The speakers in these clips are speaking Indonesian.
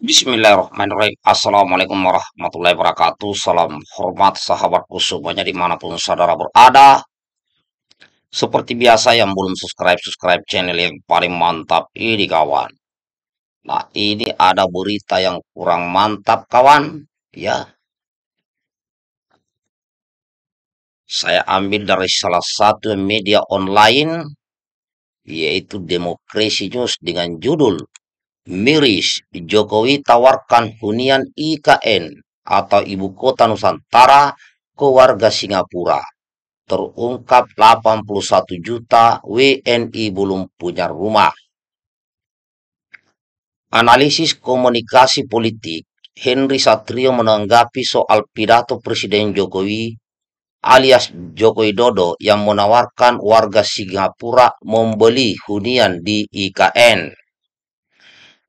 Bismillahirrahmanirrahim. Assalamualaikum warahmatullahi wabarakatuh. Salam hormat sahabatku semuanya dimanapun saudara berada. Seperti biasa yang belum subscribe, subscribe channel yang paling mantap ini kawan. Nah ini ada berita yang kurang mantap kawan. Ya. Saya ambil dari salah satu media online yaitu Demokrasi News dengan judul miris Jokowi tawarkan hunian IKN atau Ibu Kota Nusantara ke warga Singapura. Terungkap 81 juta WNI belum punya rumah. Analisis komunikasi politik Henry Satrio menanggapi soal pidato Presiden Jokowi alias Joko Widodo yang menawarkan warga Singapura membeli hunian di IKN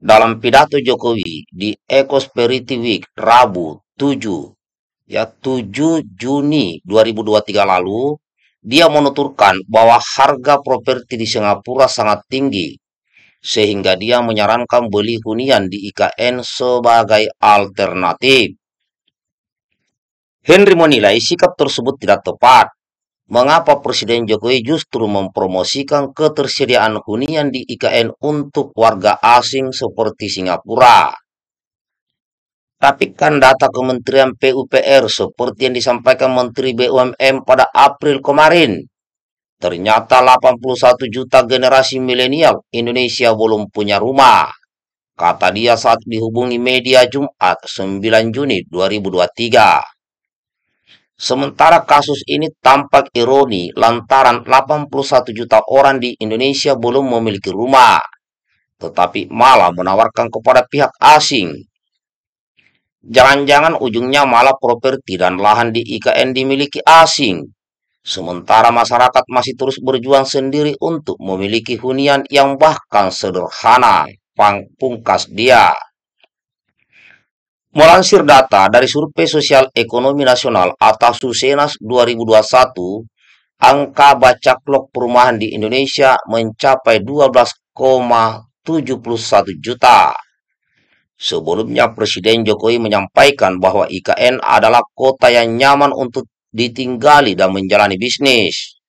dalam pidato Jokowi di Eco Spirit Week Rabu 7 ya 7 Juni 2023 lalu dia menuturkan bahwa harga properti di Singapura sangat tinggi sehingga dia menyarankan beli hunian di IKN sebagai alternatif. Henry menilai sikap tersebut tidak tepat Mengapa Presiden Jokowi justru mempromosikan ketersediaan hunian di IKN untuk warga asing seperti Singapura? Tapi kan data Kementerian PUPR seperti yang disampaikan Menteri BUMN pada April kemarin, ternyata 81 juta generasi milenial Indonesia belum punya rumah. Kata dia saat dihubungi media Jumat 9 Juni 2023. Sementara kasus ini tampak ironi lantaran 81 juta orang di Indonesia belum memiliki rumah, tetapi malah menawarkan kepada pihak asing. Jangan-jangan ujungnya malah properti dan lahan di IKN dimiliki asing, sementara masyarakat masih terus berjuang sendiri untuk memiliki hunian yang bahkan sederhana, pangpungkas dia. Melansir data dari Survei Sosial Ekonomi Nasional atau Susenas 2021, angka baca klok perumahan di Indonesia mencapai 12,71 juta. Sebelumnya Presiden Jokowi menyampaikan bahwa IKN adalah kota yang nyaman untuk ditinggali dan menjalani bisnis.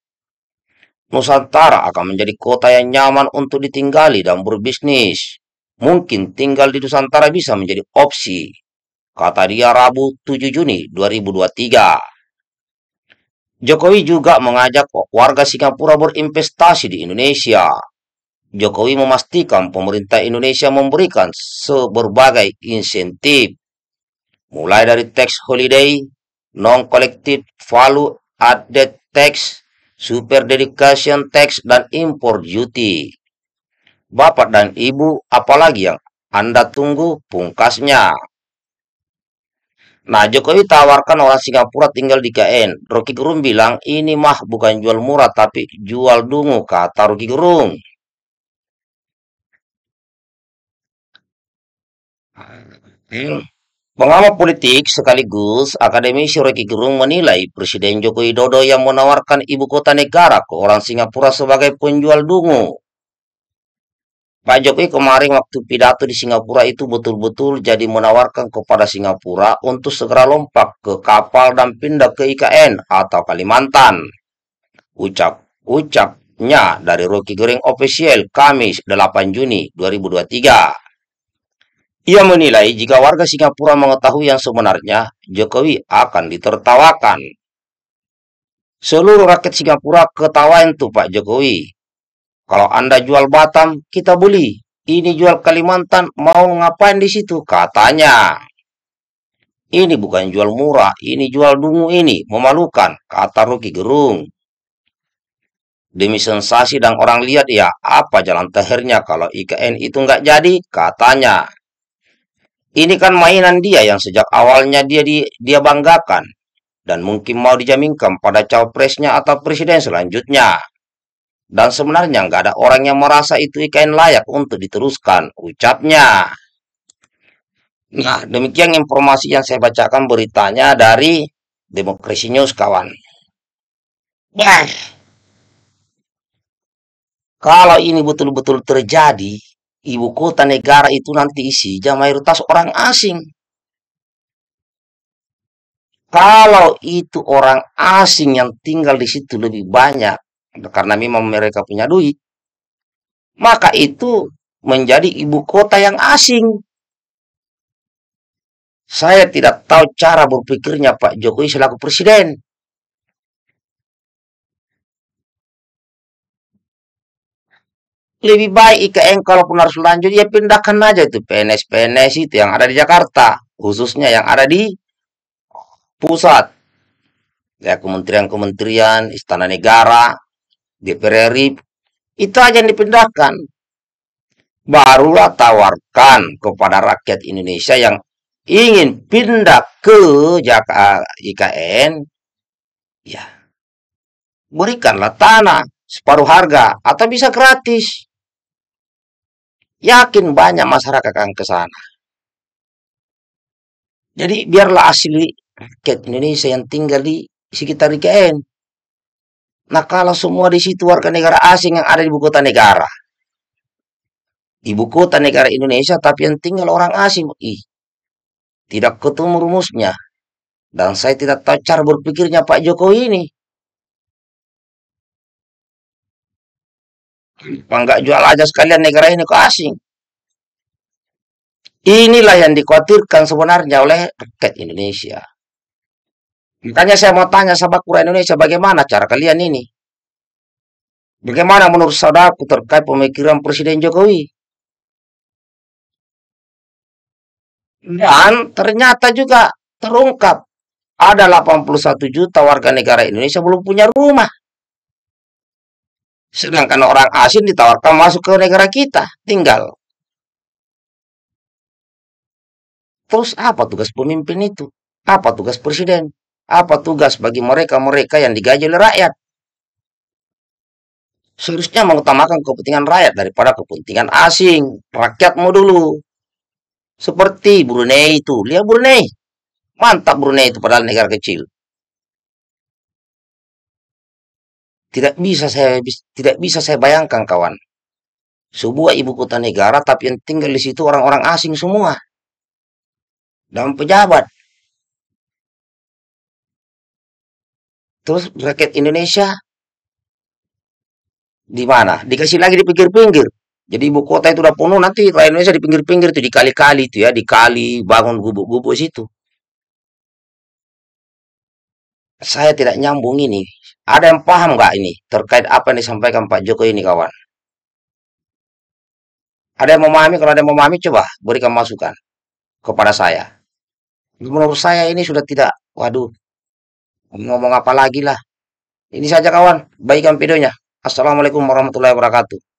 Nusantara akan menjadi kota yang nyaman untuk ditinggali dan berbisnis. Mungkin tinggal di Nusantara bisa menjadi opsi kata dia Rabu 7 Juni 2023. Jokowi juga mengajak warga Singapura berinvestasi di Indonesia. Jokowi memastikan pemerintah Indonesia memberikan seberbagai insentif, mulai dari tax holiday, non-collective value added tax, super dedication tax, dan import duty. Bapak dan Ibu, apalagi yang Anda tunggu pungkasnya. Nah, Jokowi tawarkan orang Singapura tinggal di KN. Rocky Gerung bilang, ini mah bukan jual murah, tapi jual dungu, kata Rocky Gerung. Hmm. Pengamat politik sekaligus akademisi Rocky Gerung menilai Presiden Joko Widodo yang menawarkan ibu kota negara ke orang Singapura sebagai penjual dungu. Pak Jokowi kemarin waktu pidato di Singapura itu betul-betul jadi menawarkan kepada Singapura untuk segera lompat ke kapal dan pindah ke IKN atau Kalimantan. Ucap, ucapnya dari Rocky Gering Official Kamis 8 Juni 2023. Ia menilai jika warga Singapura mengetahui yang sebenarnya, Jokowi akan ditertawakan. Seluruh rakyat Singapura ketawain tuh Pak Jokowi, kalau Anda jual Batam, kita beli. Ini jual Kalimantan, mau ngapain di situ? Katanya. Ini bukan jual murah, ini jual dungu ini, memalukan, kata Ruki Gerung. Demi sensasi dan orang lihat ya, apa jalan tehernya kalau IKN itu nggak jadi, katanya. Ini kan mainan dia yang sejak awalnya dia di, dia banggakan. Dan mungkin mau dijaminkan pada cawapresnya atau presiden selanjutnya. Dan sebenarnya nggak ada orang yang merasa itu IKN layak untuk diteruskan, ucapnya. Nah, demikian informasi yang saya bacakan beritanya dari Demokrasi News, kawan. Ya. Kalau ini betul-betul terjadi, ibu kota negara itu nanti itu mayoritas orang asing. Kalau itu orang asing yang tinggal di situ lebih banyak, karena memang mereka punya duit, maka itu menjadi ibu kota yang asing. Saya tidak tahu cara berpikirnya Pak Jokowi selaku presiden. Lebih baik IKN kalaupun harus lanjut ya pindahkan aja itu PNS-PNS itu yang ada di Jakarta, khususnya yang ada di pusat. Ya kementerian-kementerian, istana negara, DPR RI itu aja yang dipindahkan barulah tawarkan kepada rakyat Indonesia yang ingin pindah ke Jakarta IKN ya berikanlah tanah separuh harga atau bisa gratis yakin banyak masyarakat akan ke sana jadi biarlah asli rakyat Indonesia yang tinggal di sekitar IKN Nah kalau semua di situ warga negara asing yang ada di ibu kota negara. Ibu kota negara Indonesia tapi yang tinggal orang asing. Ih, tidak ketemu rumusnya. Dan saya tidak tahu cara berpikirnya Pak Jokowi ini. Enggak jual aja sekalian negara ini ke asing? Inilah yang dikhawatirkan sebenarnya oleh rakyat Indonesia. Makanya saya mau tanya sama Kura Indonesia bagaimana cara kalian ini? Bagaimana menurut saudaraku terkait pemikiran Presiden Jokowi? Dan ternyata juga terungkap ada 81 juta warga negara Indonesia belum punya rumah. Sedangkan orang asing ditawarkan masuk ke negara kita, tinggal. Terus apa tugas pemimpin itu? Apa tugas presiden? Apa tugas bagi mereka-mereka yang digaji oleh rakyat? Seharusnya mengutamakan kepentingan rakyat daripada kepentingan asing. Rakyatmu dulu. Seperti Brunei itu. Lihat Brunei. Mantap Brunei itu padahal negara kecil. Tidak bisa saya tidak bisa saya bayangkan kawan. Sebuah ibu kota negara tapi yang tinggal di situ orang-orang asing semua. Dan pejabat Terus rakyat Indonesia di mana? Dikasih lagi di pinggir-pinggir. Jadi ibu kota itu udah penuh nanti rakyat Indonesia di pinggir-pinggir itu dikali-kali itu ya, dikali bangun gubuk-gubuk situ. Saya tidak nyambung ini. Ada yang paham nggak ini terkait apa yang disampaikan Pak Jokowi ini kawan? Ada yang memahami? Kalau ada yang memahami coba berikan masukan kepada saya. Menurut saya ini sudah tidak, waduh, ngomong apa lagi lah. Ini saja kawan, baikkan videonya. Assalamualaikum warahmatullahi wabarakatuh.